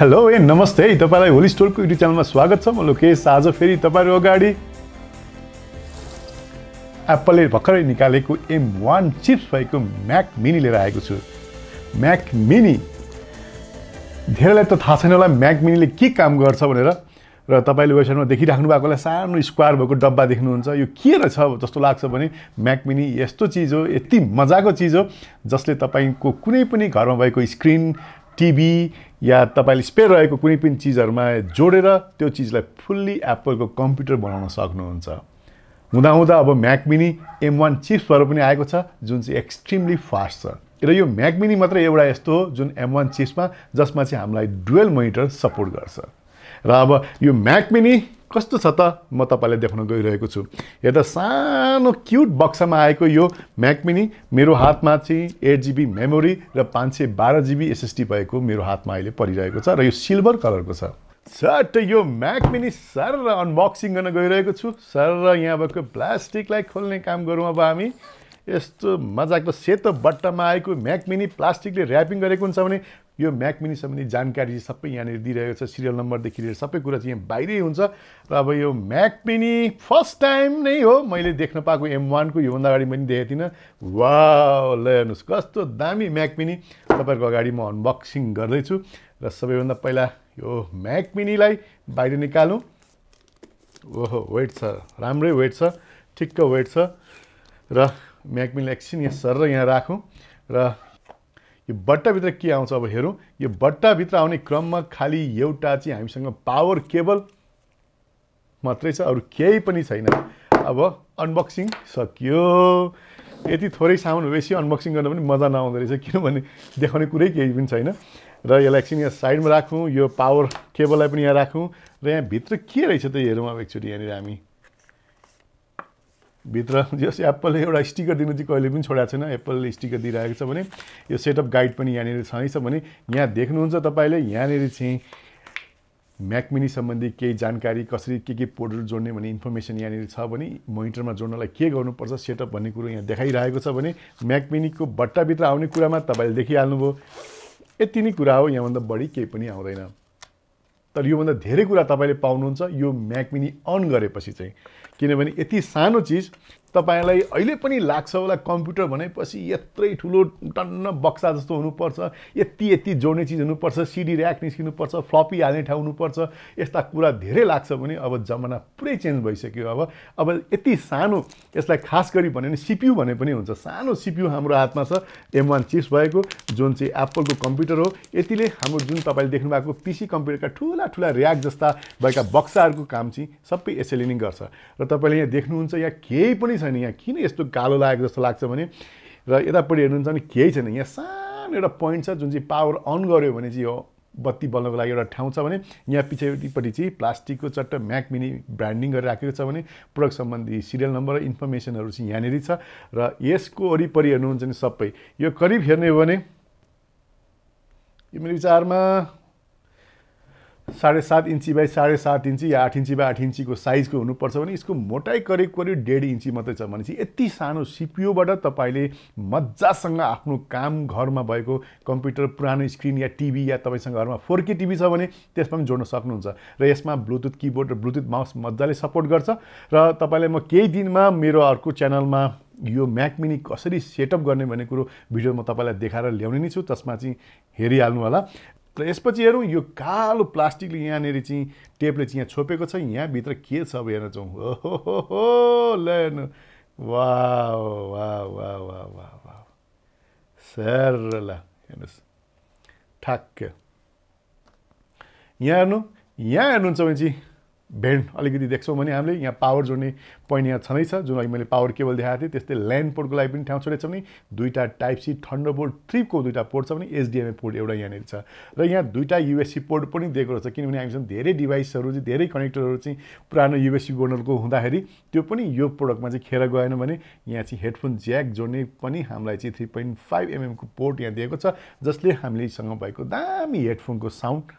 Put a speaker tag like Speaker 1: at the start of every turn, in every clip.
Speaker 1: hello ए नमस्ते तपाईँलाई होली स्टोरको युट्युब च्यानलमा स्वागत छ म लोकेश आज फेरि तपाईँहरू अगाडि एप्पलले भर्खरै निकालेको एम वान चिप्स भएको म्याक मिनी लिएर आएको छु म्याक मिनी धेरैलाई त थाहा छैन होला म्याक मिनीले के काम गर्छ भनेर र तपाईँले वेबसाइटमा देखिराख्नु भएको होला सानो स्क्वायर भएको डब्बा देख्नुहुन्छ यो के रहेछ जस्तो लाग्छ भने म्याक मिनी यस्तो चिज हो यति मजाको चिज हो जसले तपाईँको कुनै पनि घरमा भएको स्क्रिन टिभी या तपाईँले स्पेयर रहेको कुनै पनि चिजहरूमा जोडेर त्यो चिजलाई फुल्ली एप्पलको कम्प्युटर बनाउन सक्नुहुन्छ हुँदाहुँदा अब म्याकमिनी एम वान चिप्सहरू पनि आएको छ जुन चाहिँ एक्सट्रिमली फास्ट छ र यो म्याकमिनी मात्रै एउटा यस्तो हो जुन एम वान चिप्समा जसमा चाहिँ हामीलाई डुवेल मोनिटर सपोर्ट गर्छ र अब यो म्याकमिनी कस्तो छ त म तपाईँलाई देखाउन गइरहेको छु हेर्दा सानो क्युट बक्सामा आएको यो म्याकमिनी मेरो हातमा चाहिँ एट जिबी मेमोरी र पाँच सय बाह्र जिबी एसएसडी भएको मेरो हातमा अहिले परिरहेको छ र यो सिल्भर कलरको छ सट यो म्याकमिनी सर र अनबक्सिङ गर्न गइरहेको छु सर यहाँ भएको प्लास्टिकलाई खोल्ने काम गरौँ अब हामी यस्तो मजाको सेतो बट्टामा आएको म्याकमिनी प्लास्टिकले ऱ्यापिङ गरेको हुन्छ भने यो म्याकमिनी सम्बन्धी जानकारी सबै यहाँनिर दिइरहेको छ सिरियल नम्बरदेखि लिएर सबै कुरा चाहिँ यहाँ बाहिरै हुन्छ र अब यो म्याकमिनी फर्स्ट टाइम नै हो मैले देख्न पाएको एम वानको योभन्दा अगाडि मैले देखेको थिइनँ वा ल हेर्नुहोस् कस्तो दामी म्याकमिनी तपाईँहरूको अगाडि म अनबक्सिङ गर्दैछु र सबैभन्दा पहिला यो म्याकमिनीलाई बाहिर निकालौँ ओहो वेट छ राम्रै वेट छ ठिक्क वेट छ र म्याकमिल एकछिन यहाँ सर यहाँ राखौँ र यो बट्टाभित्र के आउँछ अब हेरौँ यो बट्टाभित्र आउने क्रममा खालि एउटा चाहिँ हामीसँग पावर केबल मात्रै छ अरू केही पनि छैन अब अनबक्सिङ सकियो यति थोरै सामान बेसी अनबक्सिङ गर्न पनि मजा नआउँदो रहेछ किनभने देखाउने कुरै केही पनि छैन र यसलाई एकछिन यहाँ साइडमा राखौँ यो पावर केबललाई पनि यहाँ राखौँ र यहाँ भित्र के रहेछ त हेरौँ अब एकचोटि यहाँनिर हामी भित्र जस एप्पलले एउटा स्टिकर दिनु चाहिँ कहिले पनि छोडेको छैन एप्पलले स्टिकर दिइरहेको छ भने यो सेटअप गाइड पनि यहाँनिर छँदैछ भने यहाँ देख्नुहुन्छ तपाईँले यहाँनिर चाहिँ म्याकमिनी सम्बन्धी केही जानकारी कसरी के के पोर्टहरू जोड्ने भन्ने इन्फर्मेसन यहाँनिर छ भने मोनिटरमा जोड्नलाई के गर्नुपर्छ सेटअप भन्ने कुरो यहाँ देखाइरहेको छ भने म्याकमिनीको बट्टाभित्र आउने कुरामा तपाईँले देखिहाल्नुभयो यति नै कुरा हो यहाँभन्दा बढी केही पनि आउँदैन तर योभन्दा धेरै कुरा तपाईँले पाउनुहुन्छ यो म्याकमिनी अन गरेपछि चाहिँ किनभने यति सानो चिज तपाईँलाई अहिले पनि लाग्छ होला कम्प्युटर भनेपछि यत्रै ठुलो टन्न बक्सा जस्तो हुनुपर्छ यति यति जोड्ने चिज हुनुपर्छ सिडी ऱ्याक निस्किनुपर्छ फ्लपी हाल्ने ठाउँ हुनुपर्छ यस्ता कुरा धेरै लाग्छ भने अब जमाना पुरै चेन्ज भइसक्यो अब अब यति सानो यसलाई खास गरी भन्यो भने सिपियु भने पनि हुन्छ सानो सिपियु हाम्रो हातमा छ एम वान चिप्स भएको जुन चाहिँ एप्पलको कम्प्युटर हो यतिले हाम्रो जुन तपाईँले देख्नु भएको पिसी कम्प्युटरका ठुला ठुला ऱ्याक जस्ता भएका बक्साहरूको काम चाहिँ सबै यसैले नै गर्छ र तपाईँले यहाँ देख्नुहुन्छ यहाँ केही पनि छैन यहाँ किन यस्तो कालो लागेको जस्तो लाग्छ भने र यतापट्टि हेर्नुहुन्छ भने केही छैन यहाँ सानो एउटा पोइन्ट छ जुन चाहिँ पावर अन गऱ्यो भने चाहिँ यो बत्ती बल्नको लागि एउटा ठाउँ छ भने यहाँ पछाडिपट्टि चाहिँ प्लास्टिकको चट्ट म्याकमिनी ब्रान्डिङ गरेर राखेको छ भने प्रडक्ट सम्बन्धी सिरियल नम्बर र इन्फर्मेसनहरू चाहिँ यहाँनिर छ र यसको वरिपरि हेर्नुहुन्छ भने सबै यो करिब हेर्ने हो भने यो मेरो विचारमा साढे सात इन्ची बाई साढे सात इन्ची या आठ इन्ची बाई आठ इन्चीको साइजको हुनुपर्छ भने यसको मोटाइ करिब करिब डेढ इन्ची मात्रै छ भनेपछि यति सानो सिपियुबाट तपाईँले मजासँग आफ्नो काम घरमा भएको कम्प्युटर पुरानो स्क्रिन या टिभी या तपाईँसँग घरमा फोर के टिभी छ भने त्यसमा पनि जोड्न सक्नुहुन्छ र यसमा ब्लुटुथ किबोर्ड र ब्लुटुथ माउस मजाले सपोर्ट गर्छ र तपाईँलाई म केही दिनमा मेरो अर्को च्यानलमा यो म्याक मिनी कसरी सेटअप गर्ने भन्ने कुरो भिडियो म तपाईँलाई देखाएर ल्याउने नै छु त्यसमा चाहिँ हेरिहाल्नु होला तर यसपछि हेरौँ यो कालो प्लास्टिकले यहाँनिर चाहिँ टेपले चाहिँ यहाँ छोपेको छ यहाँभित्र के छ अब हेर्न चाहौँ हो हो हेर्नु वा वा वा वा वा वा सरला हेर्नुहोस् ठ्याक्क यहाँ हेर्नु यहाँ हेर्नुहुन्छ भने चाहिँ भेन्ट अलिकति देख्छौँ भने हामीले यहाँ पावर जोड्ने पोइन्ट यहाँ छँदैछ जुन अघि मैले पावर केबल देखाएको थिएँ त्यस्तै ल्यान्ड पोर्टको लागि पनि ठाउँ छोडेको छ भने दुईवटा टाइप सी थन्डर पोर्ट थ्रीको दुईवटा पोर्ट छ भने एचडिएमए पोर्ट एउटा यहाँनिर छ र यहाँ दुईवटा युएससी पोर्ट पनि दिएको रहेछ किनभने हामीसँग धेरै डिभाइसहरू चाहिँ धेरै कनेक्टरहरू चाहिँ पुरानो युएससी बोर्डरको हुँदाखेरि त्यो पनि यो प्रोडक्टमा चाहिँ खेर गएन भने यहाँ चाहिँ हेडफोन ज्याक जोड्ने पनि हामीलाई चाहिँ थ्री पोइन्ट फाइभ एमएमको पोर्ट यहाँ दिएको छ जसले हामीलेसँग भएको दामी हेडफोनको साउन्ड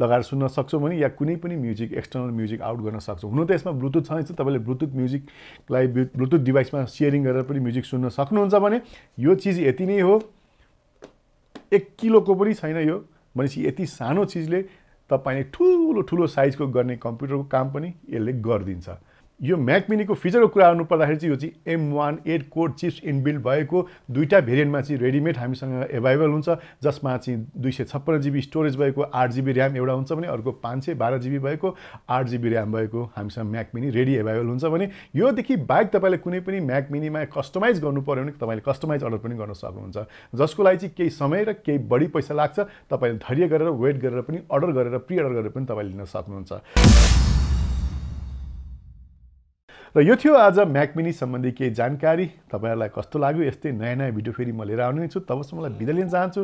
Speaker 1: लगाएर सुन्न सक्छौँ भने या कुनै पनि म्युजिक एक्सटर्नल म्युजिक आउट गर्न सक्छौँ हुन त यसमा ब्लुटुथ छैन तपाईँले ब्लुटुथ म्युजिकलाई ब्लुटुथ डिभाइसमा सेयरिङ गरेर पनि म्युजिक सुन्न सक्नुहुन्छ भने यो चिज यति नै हो एक किलोको पनि छैन यो भनेपछि यति सानो चिजले तपाईँले ठुलो ठुलो साइजको गर्ने कम्प्युटरको काम पनि यसले गरिदिन्छ यो म्याक मिनीको फिचरको कुरा गर्नु पर्दाखेरि चाहिँ यो चाहिँ M one eight core chips inbuilt भएको दुईवटा भेरिएन्टमा चाहिँ रेडिमेड हामीसँग एभाइलेबल हुन्छ जसमा चाहिँ दुई सय छप्पन्न जिबी स्टोरेज भएको आठ जिबी ऱ्याम एउटा हुन्छ भने अर्को पाँच सय बाह्र जिबी भएको आठ जिबी ऱ्याम भएको हामीसँग म्याक मिनी रेडी एभाइलेबल हुन्छ भने योदेखि बाहेक तपाईँले कुनै पनि म्याक मिनीमा कस्टमाइज गर्नु पऱ्यो भने तपाईँले कस्टमाइज अर्डर पनि गर्न सक्नुहुन्छ जसको लागि चाहिँ केही समय र केही बढी पैसा लाग्छ तपाईँले धैर्य गरेर वेट गरेर पनि अर्डर गरेर प्रि अर्डर गरेर पनि तपाईँले लिन सक्नुहुन्छ र यो थियो आज म्याकमिनी सम्बन्धी केही जानकारी तपाईँहरूलाई कस्तो लाग्यो यस्तै नयाँ नयाँ भिडियो फेरि म लिएर आउने छु मलाई बिदा लिन चाहन्छु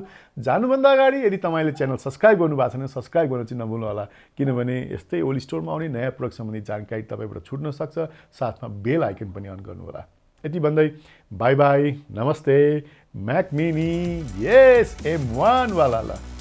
Speaker 1: जानुभन्दा अगाडि यदि तपाईँले च्यानल सब्सक्राइब गर्नुभएको छ भने सब्सक्राइब गर्नु चाहिँ नभुल्नु होला किनभने यस्तै ओल्ड स्टोरमा आउने नयाँ प्रोडक्ट सम्बन्धी जानकारी तपाईँबाट छुट्न सक्छ साथमा बेल आइकन पनि अन गर्नुहोला यति भन्दै बाई बाई नमस्ते म्याकमिनी यस एम वानवाला